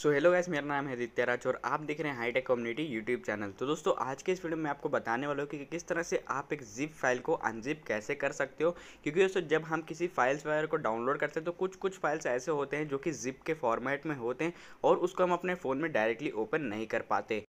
so hello guys मेरा नाम है आदित्य राज और आप देख रहे हैं हाईटेक कम्युनिटी यूट्यूब चैनल तो दोस्तों आज के इस वीडियो में आपको बताने वाला हूँ कि किस तरह से आप एक जिप फाइल को अनजिप कैसे कर सकते हो क्योंकि दोस्तों जब हम किसी फाइल्स वगैरह को डाउनलोड करते हैं तो कुछ कुछ फाइल्स ऐसे होते हैं जो कि जिप के फॉर्मेट में होते हैं और उसको हम अपने फ़ोन में डायरेक्टली ओपन नहीं कर पाते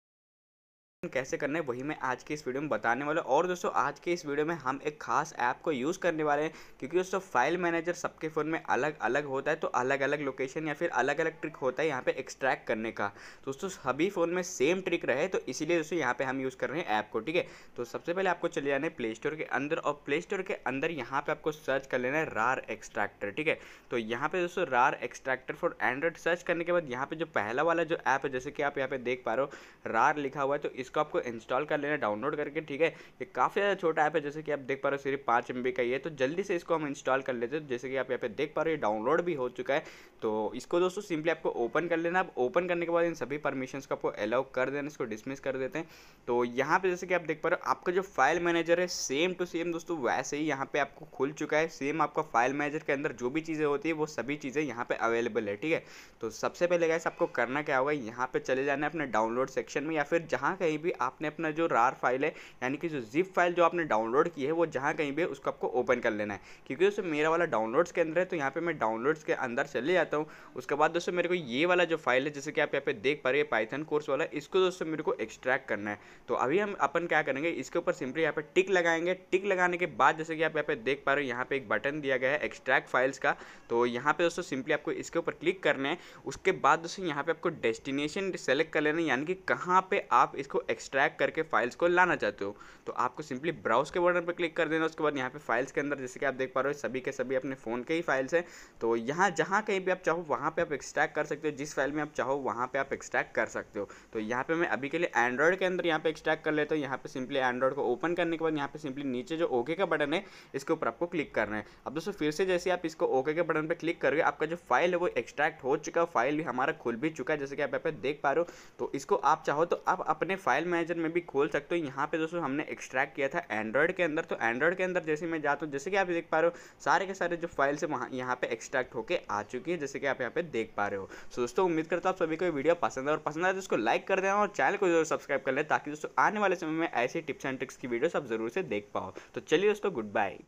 कैसे करना है वही मैं आज के इस वीडियो में बताने वाला और दोस्तों आज के इस वीडियो में हम एक खास ऐप को यूज़ करने वाले हैं क्योंकि दोस्तों फाइल मैनेजर सबके फ़ोन में अलग अलग होता है तो अलग अलग लोकेशन या फिर अलग अलग ट्रिक होता है यहाँ पे एक्सट्रैक्ट करने का दोस्तों सभी फ़ोन में सेम ट्रिक रहे तो इसीलिए दोस्तों यहाँ पे हम यूज़ कर रहे हैं ऐप को ठीक है तो सबसे पहले आपको चले जाना है प्ले स्टोर के अंदर और प्ले स्टोर के अंदर यहाँ पे आपको सर्च कर लेना है रार एक्सट्रैक्टर ठीक है तो यहाँ पे दोस्तों रार एक्सट्रैक्टर फॉर एंड्रॉइड सर्च करने के बाद यहाँ पे जो पहला वाला जो ऐप है जैसे कि आप यहाँ पे देख पा रहे हो रार लिखा हुआ है तो इस इसको आपको इंस्टॉल कर लेना डाउनलोड करके ठीक है ये काफ़ी ज़्यादा छोटा ऐप है जैसे कि आप देख पा रहे हो सिर्फ पाँच एम का ही है तो जल्दी से इसको हम इंस्टॉल कर लेते हैं जैसे कि आप यहाँ पे देख पा रहे हो डाउनलोड भी हो चुका है तो इसको दोस्तों सिंपली आपको ओपन कर लेना आप ओपन करने के बाद इन सभी परमिशन को आपको अलाउ कर देना इसको डिसमिस कर देते हैं तो यहाँ पर जैसे कि आप देख पा रहे हो आपका जो फाइल मैनेजर है सेम टू सेम दोस्तों वैसे ही यहाँ पर आपको खुल चुका है सेम आपका फाइल मैनेजर के अंदर जो भी चीज़ें होती है वो सभी चीज़ें यहाँ पर अवेलेबल है ठीक है तो सबसे पहले गैस आपको करना क्या होगा यहाँ पर चले जाना है अपने डाउनलोड सेक्शन में या फिर जहाँ कहीं भी आपने अपना जो रार फाइल है यानी कि जो जिप फाइल जो आपने डाउनलोड की है वो जहाँ कहीं भी उसको आपको ओपन कर लेना है क्योंकि दोस्तों मेरा वाला डाउनलोड्स के अंदर है तो यहाँ पर मैं डाउनलोड्स के अंदर चले जाता हूँ उसके बाद दोस्तों मेरे को ये वाला जो फाइल है जैसे कि आप यहाँ पे देख पा रहे हैं पाइथन कोर्स वाला इसको दोस्तों मेरे को एक्सट्रैक्ट करना है तो अभी हम अपन क्या करेंगे इसके ऊपर सिंपली यहाँ पे टिक लगाएंगे टिक लगाने के बाद जैसे कि आप यहाँ पे देख पा रहे हो यहाँ पे एक बटन दिया गया है एक्सट्रैक्ट फाइल्स का तो यहाँ पे दोस्तों सिंपली आपको इसके ऊपर क्लिक करना है उसके बाद दोस्तों यहाँ पे आपको डेस्टिनेशन सेलेक्ट कर लेना है यानी कि कहाँ पे आप इसको एक्सट्रैक्ट करके फाइल्स को लाना चाहते हो तो आपको सिंपली ब्राउज के बटन पर क्लिक कर देना उसके बाद यहाँ पे फाइल्स के अंदर जैसे कि आप देख पा रहे हो सभी के सभी अपने फ़ोन के ही फाइल्स हैं तो यहाँ जहाँ कहीं भी आप चाहो वहाँ पर आप एक्सट्रैक्ट कर सकते हो जिस फाइल में आप चाहो वहाँ पर आप एक्सट्रैक्ट कर सकते हो तो यहाँ पर मैं अभी के लिए एंड्रॉइड के अंदर यहाँ पर एक्सट्रैक्ट कर लेता हूँ यहाँ पर सिंपली एंड्रॉइड को ओपन करने के बाद यहाँ पर सिंपली नीचे जो ओके का बटन है इसके ऊपर आपको क्लिक करना है अब दोस्तों फिर से जैसे आप इसको ओके के बटन पर क्लिक करोगे आपका जो फाइल है वो एक्सट्रैक्ट हो चुका फाइल भी हमारा खुल भी चुका है जैसे कि आप यहाँ पे देख पा रहे हो तो इसको आप चाहो तो आप अपने फाइल फाइल मैनेजर में भी खोल सकते हो यहाँ पे दोस्तों हमने एक्सट्रैक्ट किया था एंड्रॉयड के अंदर तो एंड्रॉयड के अंदर जैसे मैं जाता तो हूँ जैसे कि आप देख पा रहे हो सारे के सारे जो फाइल्स है यहाँ पे एक्सट्रैक्ट होकर आ चुकी है जैसे कि आप यहाँ पे देख पा रहे हो सो दोस्तों उम्मीद करता हूँ आप सभी को वीडियो पसंद है और पसंद आए तो उसको लाइक कर देना और चैनल को जरूर सब्सक्राइब कर लें ताकि दोस्तों आने वाले समय में ऐसे टिप्स एंड ट्रिक्स की वीडियो आप जरूर से देख पाओ तो चलिए दोस्तों गुड बाय